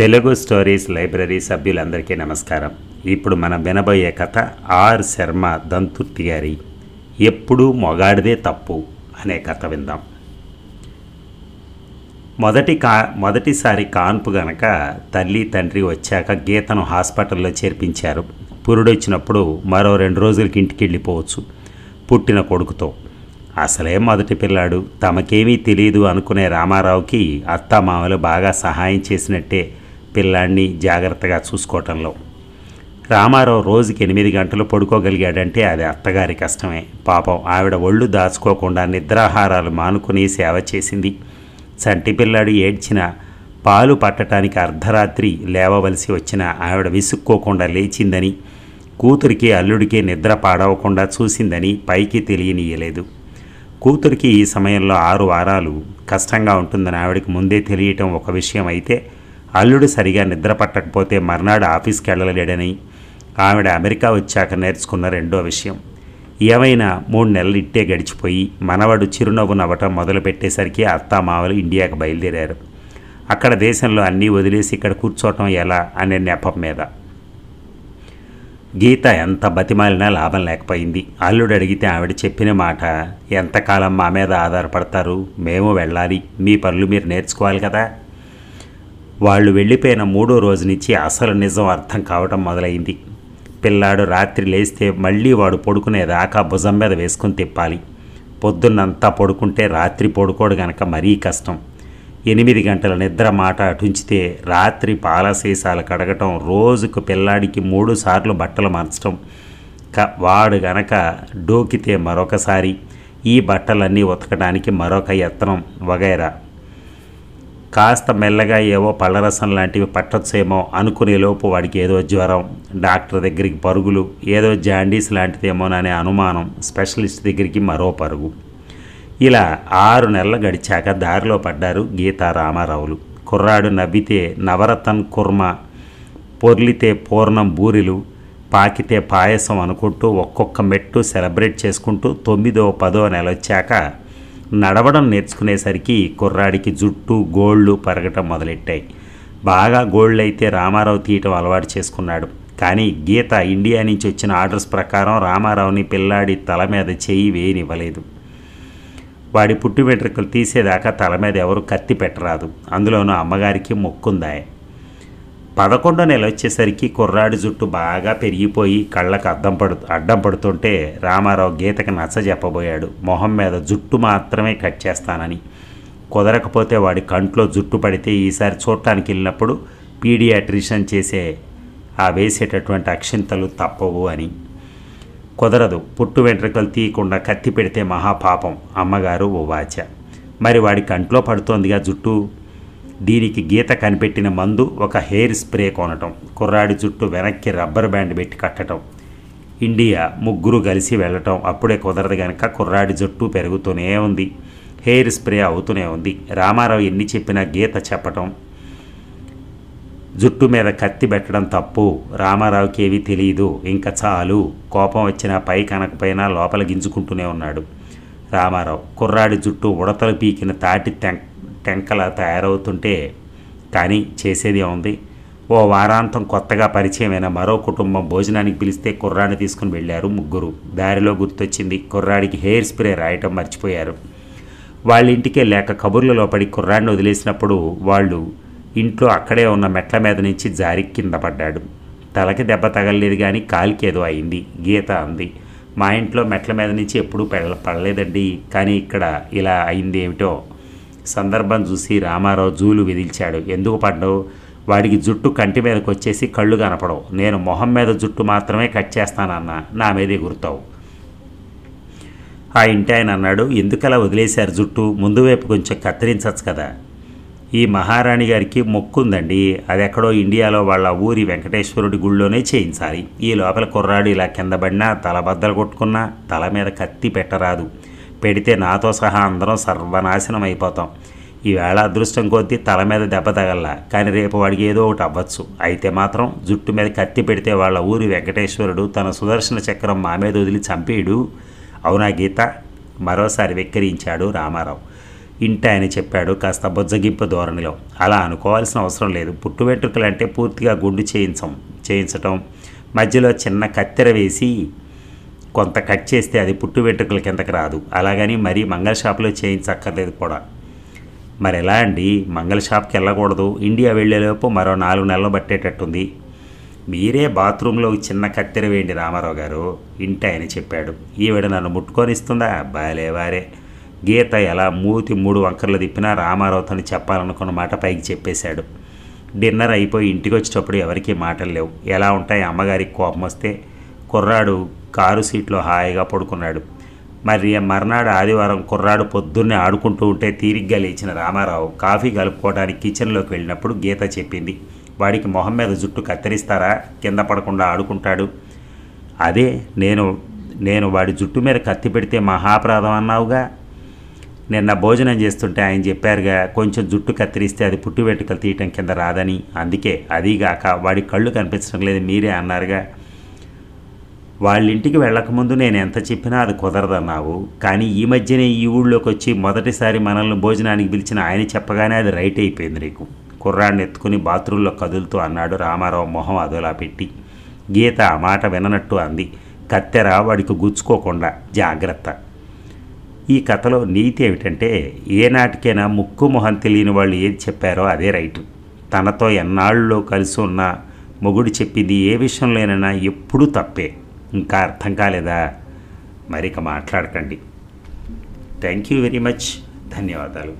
Telugu stories library సభ్యులందరికీ నమస్కారం ఇప్పుడు మనం వినబోయే కథ ఆర్ శర్మ దంతుర్తి గారి ఎప్పుడూ మొగాడిదే తప్పు అనే కథ విందాం మొదటి కా మొదటిసారి కాన్పు గనక తల్లి తండ్రి వచ్చాక గీతను హాస్పిటల్లో చేర్పించారు పురుడొచ్చినప్పుడు మరో రెండు రోజులకి ఇంటికి వెళ్ళిపోవచ్చు పుట్టిన కొడుకుతో అసలే మొదటి పిల్లాడు తమకేమీ తెలియదు అనుకునే రామారావుకి అత్త మామలు బాగా సహాయం చేసినట్టే పిల్లాన్ని జాగ్రత్తగా చూసుకోవటంలో రామారావు రోజుకి ఎనిమిది గంటలు పడుకోగలిగాడంటే అది అత్తగారి కష్టమే పాపం ఆవిడ ఒళ్ళు దాచుకోకుండా నిద్రాహారాలు మానుకుని సేవ చేసింది చంటి పిల్లాడు ఏడ్చిన పాలు పట్టడానికి అర్ధరాత్రి లేవవలసి వచ్చిన ఆవిడ విసుక్కోకుండా లేచిందని కూతురికి అల్లుడికి నిద్ర పాడవకుండా చూసిందని పైకి తెలియనీయలేదు కూతురికి ఈ సమయంలో ఆరు వారాలు కష్టంగా ఉంటుందని ఆవిడకి ముందే తెలియటం ఒక విషయం అయితే అల్లుడు సరిగా నిద్ర పట్టకపోతే మర్నాడు ఆఫీస్కి వెళ్ళలేడని ఆవిడ అమెరికా వచ్చాక నేర్చుకున్న రెండో విషయం ఏమైనా మూడు నెలలు ఇట్టే గడిచిపోయి మనవడు చిరునవ్వు నవ్వటం మొదలుపెట్టేసరికి అత్తామామలు ఇండియాకు బయలుదేరారు అక్కడ దేశంలో అన్నీ వదిలేసి ఇక్కడ కూర్చోవటం ఎలా అనే నెపం మీద గీత ఎంత బతిమాలినా లాభం లేకపోయింది అల్లుడు అడిగితే ఆవిడ చెప్పిన మాట ఎంతకాలం మా మీద ఆధారపడతారు మేము వెళ్ళాలి మీ పనులు మీరు నేర్చుకోవాలి కదా వాళ్ళు వెళ్ళిపోయిన మూడో రోజు నుంచి అసలు నిజం అర్థం కావటం మొదలైంది పిల్లాడు రాత్రి లేస్తే మళ్ళీ వాడు పడుకునేదాకా భుజం మీద వేసుకుని తిప్పాలి పొద్దున్నంతా పడుకుంటే రాత్రి పడుకోడు గనక మరీ కష్టం ఎనిమిది గంటల నిద్ర మాట అటుంచితే రాత్రి పాల సీసాలు కడగటం రోజుకు పిల్లాడికి మూడు సార్లు బట్టలు మార్చడం క వాడు గనక డోకితే మరొకసారి ఈ బట్టలన్నీ ఉతకడానికి మరొక యత్నం వగైరా కాస్త మెల్లగా ఏవో పళ్ళరసం లాంటివి పట్టొచ్చేమో అనుకునేలోపు వాడికి ఏదో జ్వరం డాక్టర్ దగ్గరికి పరుగులు ఏదో జాండీస్ లాంటిదేమోననే అనుమానం స్పెషలిస్ట్ దగ్గరికి మరో పరుగు ఇలా ఆరు నెలలు గడిచాక దారిలో పడ్డారు గీతా రామారావులు కుర్రాడు నవ్వితే నవరత్న కుర్మ పొర్లితే పూర్ణం బూరిలు పాకితే పాయసం అనుకుంటూ ఒక్కొక్క మెట్టు సెలబ్రేట్ చేసుకుంటూ తొమ్మిదో పదో నెల వచ్చాక నడవడం నేర్చుకునేసరికి కుర్రాడికి జుట్టు గోళ్ళు పరగటం మొదలెట్టాయి బాగా గోళ్ళు అయితే రామారావు తీయటం అలవాటు చేసుకున్నాడు కానీ గీత ఇండియా నుంచి వచ్చిన ఆర్డర్స్ ప్రకారం రామారావుని పిల్లాడి తల మీద చేయి వేయనివ్వలేదు వాడి పుట్టు వెంట్రుకలు తీసేదాకా తల మీద ఎవరు కత్తి పెట్టరాదు అందులోనూ అమ్మగారికి మొక్కుందాయే పదకొండో నెల వచ్చేసరికి కుర్రాడి జుట్టు బాగా పెరిగిపోయి కళ్ళకు అద్దం పడు అడ్డం పడుతుంటే రామారావు గీతకి నచ్చ చెప్పబోయాడు మొహం మీద జుట్టు మాత్రమే కట్ చేస్తానని కుదరకపోతే వాడి కంట్లో జుట్టు పడితే ఈసారి చూడటానికి వెళ్ళినప్పుడు పీడియాట్రిషన్ చేసే ఆ వేసేటటువంటి అక్షింతలు తప్పవు అని కుదరదు పుట్టు వెంట్రుకలు తీయకుండా కత్తి పెడితే మహాపాపం అమ్మగారు ఓ వాచ మరి వాడి కంట్లో పడుతోందిగా జుట్టు దీనికి గీత కనిపెట్టిన మందు ఒక హెయిర్ స్ప్రే కొనటం కుర్రాడి చుట్టూ వెనక్కి రబ్బర్ బ్యాండ్ పెట్టి కట్టడం ఇండియా ముగ్గురు కలిసి వెళ్ళటం అప్పుడే కుదరదు గనక కుర్రాడి జుట్టు పెరుగుతూనే ఉంది హెయిర్ స్ప్రే అవుతూనే ఉంది రామారావు ఎన్ని చెప్పినా గీత చెప్పటం జుట్టు మీద కత్తి పెట్టడం తప్పు రామారావుకి ఏవి తెలియదు ఇంకా చాలు కోపం వచ్చినా పై కనకపోయినా లోపల గింజుకుంటూనే ఉన్నాడు రామారావు కుర్రాడి జుట్టు ఉడతలు పీకిన తాటి తెంక టెంకల తయారవుతుంటే కానీ చేసేది ఏముంది ఓ వారాంతం కొత్తగా పరిచయమైన మరో కుటుంబం భోజనానికి పిలిస్తే కుర్రాడిని తీసుకుని వెళ్ళారు ముగ్గురు దారిలో గుర్తొచ్చింది కుర్రాడికి హెయిర్ స్ప్రే రాయటం మర్చిపోయారు వాళ్ళ ఇంటికే లేక కబుర్లలో పడి కుర్రాడిని వదిలేసినప్పుడు వాళ్ళు ఇంట్లో అక్కడే ఉన్న మెట్ల మీద నుంచి జారి కింద పడ్డాడు తలకి దెబ్బ తగలలేదు కానీ కాలికి ఏదో అయింది గీత అంది మా ఇంట్లో మెట్ల మీద నుంచి ఎప్పుడూ పడలేదండి కానీ ఇక్కడ ఇలా అయింది ఏమిటో సందర్భం చూసి రామారావు జూలు విదిల్చాడు ఎందుకు పడ్డావు వాడికి జుట్టు కంటి మీదకి వచ్చేసి కళ్ళు కనపడవు నేను మొహం మీద జుట్టు మాత్రమే కట్ చేస్తానన్న నా మీద ఎగురుతావు ఆ ఇంటి ఆయన అన్నాడు ఎందుకలా వదిలేశారు జుట్టు ముందు వైపు కొంచెం కత్తిరించచ్చు కదా ఈ మహారాణి గారికి మొక్కుందండి అది ఎక్కడో ఇండియాలో వాళ్ళ ఊరి వెంకటేశ్వరుడి గుళ్ళోనే చేయించాలి ఈ లోపల కుర్రాడు ఇలా కింద పడినా తల బద్దలు కొట్టుకున్నా తల మీద కత్తి పెట్టరాదు పెడితే నాతో సహా అందరం సర్వనాశనం అయిపోతాం ఈవేళ అదృష్టం కొద్దీ తల మీద దెబ్బ తగల కానీ రేపు వాడికి ఏదో ఒకటి అవ్వచ్చు అయితే మాత్రం జుట్టు మీద కత్తి పెడితే వాళ్ళ ఊరి వెంకటేశ్వరుడు తన సుదర్శన చక్రం మా మీద వదిలి చంపేడు అవునా గీత మరోసారి వెక్కిరించాడు రామారావు ఇంట అని చెప్పాడు కాస్త బుజ్జగింపు ధోరణిలో అలా అనుకోవాల్సిన అవసరం లేదు పుట్టు అంటే పూర్తిగా గుండు చేయించం చేయించటం మధ్యలో చిన్న కత్తెర వేసి కొంత కట్ చేస్తే అది పుట్టు వెంట్రుకల కిందకి రాదు అలాగని మరీ మంగళ షాప్లో చేయించక్కర్లేదు కూడా మరి ఎలా అండి మంగళ షాప్కి వెళ్ళకూడదు ఇండియా వెళ్ళేలోపు మరో నాలుగు నెలలు పట్టేటట్టుంది మీరే బాత్రూంలో చిన్న కత్తెర వేయండి రామారావు గారు ఇంటి ఆయన చెప్పాడు ఈవిడ నన్ను ముట్టుకొనిస్తుందా బాలేవారే గీత ఎలా మూతి మూడు వంకర్లు తిప్పినా రామారావు తను చెప్పాలనుకున్న మాట పైకి చెప్పేశాడు డిన్నర్ అయిపోయి ఇంటికి వచ్చేటప్పుడు ఎవరికీ మాటలు లేవు ఎలా ఉంటాయి అమ్మగారికి కోపం వస్తే కుర్రాడు కారు సీట్లో హాయిగా పడుకున్నాడు మరి మర్నాడు ఆదివారం కుర్రాడు పొద్దున్నే ఆడుకుంటూ ఉంటే తీరిగ్గా లేచిన రామారావు కాఫీ కలుపుకోవడానికి కిచెన్లోకి వెళ్ళినప్పుడు గీత చెప్పింది వాడికి మొహం మీద జుట్టు కత్తిరిస్తారా కింద పడకుండా ఆడుకుంటాడు అదే నేను నేను వాడి జుట్టు మీద కత్తి పెడితే మహాప్రాధం అన్నావుగా నిన్న భోజనం చేస్తుంటే ఆయన చెప్పారుగా కొంచెం జుట్టు కత్తిరిస్తే అది పుట్టు వెంటకలు తీయటం కింద రాదని అందుకే అదీగాక వాడి కళ్ళు కనిపించడం లేదు మీరే అన్నారుగా వాళ్ళ ఇంటికి వెళ్ళకముందు నేను ఎంత చెప్పినా అది కుదరదన్నావు కానీ ఈ మధ్యనే ఈ ఊళ్ళోకి వచ్చి మొదటిసారి మనల్ని భోజనానికి పిలిచిన ఆయన చెప్పగానే అది రైట్ అయిపోయింది నీకు కుర్రాడిని ఎత్తుకుని బాత్రూంలో కదులుతూ అన్నాడు రామారావు మొహం అదోలా పెట్టి గీత ఆ మాట విననట్టు అంది కత్తెర వాడికి గుచ్చుకోకుండా జాగ్రత్త ఈ కథలో నీతి ఏమిటంటే ఏనాటికైనా ముక్కు మొహం తెలియని వాళ్ళు ఏది చెప్పారో అదే రైట్ తనతో ఎన్నాళ్ళు కలిసి ఉన్న మొగుడు చెప్పింది ఏ విషయంలోనైనా ఎప్పుడూ తప్పే ఇంకా అర్థం కాలేదా మరిక మాట్లాడకండి థ్యాంక్ యూ వెరీ మచ్ ధన్యవాదాలు